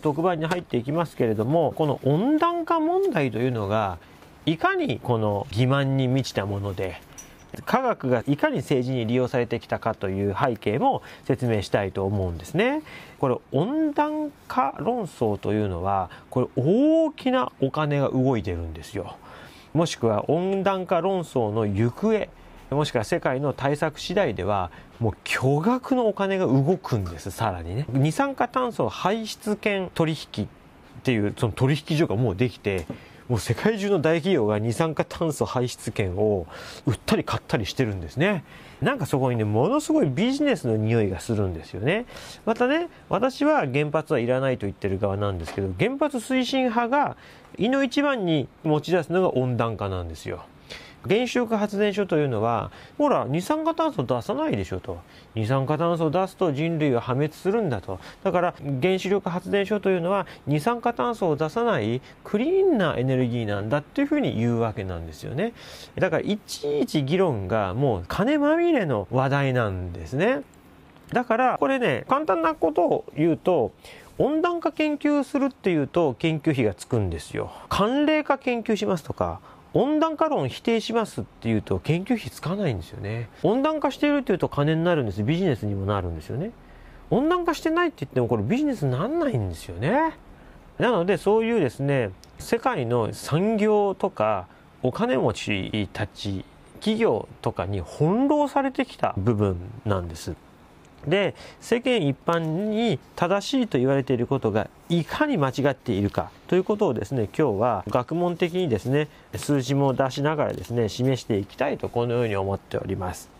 特番に入っていきますけれども、この温暖化問題というのが、いかにこの欺瞞に満ちたもので、科学がいかに政治に利用されてきたかという背景も説明したいと思うんですね。これ、温暖化論争というのは、これ、大きなお金が動いてるんですよ。もしくは温暖化論争の行方。もしくは世界の対策次第ではもう巨額のお金が動くんですさらにね二酸化炭素排出権取引っていうその取引所がもうできてもう世界中の大企業が二酸化炭素排出権を売ったり買ったりしてるんですね。なんかそこにね、ものすごいビジネスの匂いがするんですよね。またね、私は原発はいらないと言ってる側なんですけど、原発推進派が胃の一番に持ち出すのが温暖化なんですよ。原子力発電所というのは、ほら、二酸化炭素出さないでしょと。二酸化炭素を出すと人類は破滅するんだと。だから、原子力発電所というのは、二酸化炭素を出さないクリーンなエネルギーなんだっていうふうに言うわけなんですよね。だから、いちいち議論がもう金まみれの話題なんですね。だから、これね、簡単なことを言うと、温暖化研究するっていうと研究費がつくんですよ。寒冷化研究しますとか、温暖化論否定しますっていうと研究費つかないんですよね。温暖化しているっていうと金になるんです。ビジネスにもなるんですよね。温暖化してないって言ってもこれビジネスになんないんですよね。なのでそういうですね、世界の産業とかお金持ちたち企業とかに翻弄されてきた部分なんです。で世間一般に正しいと言われていることがいかに間違っているかということをですね今日は学問的にですね数字も出しながらですね示していきたいとこのように思っております。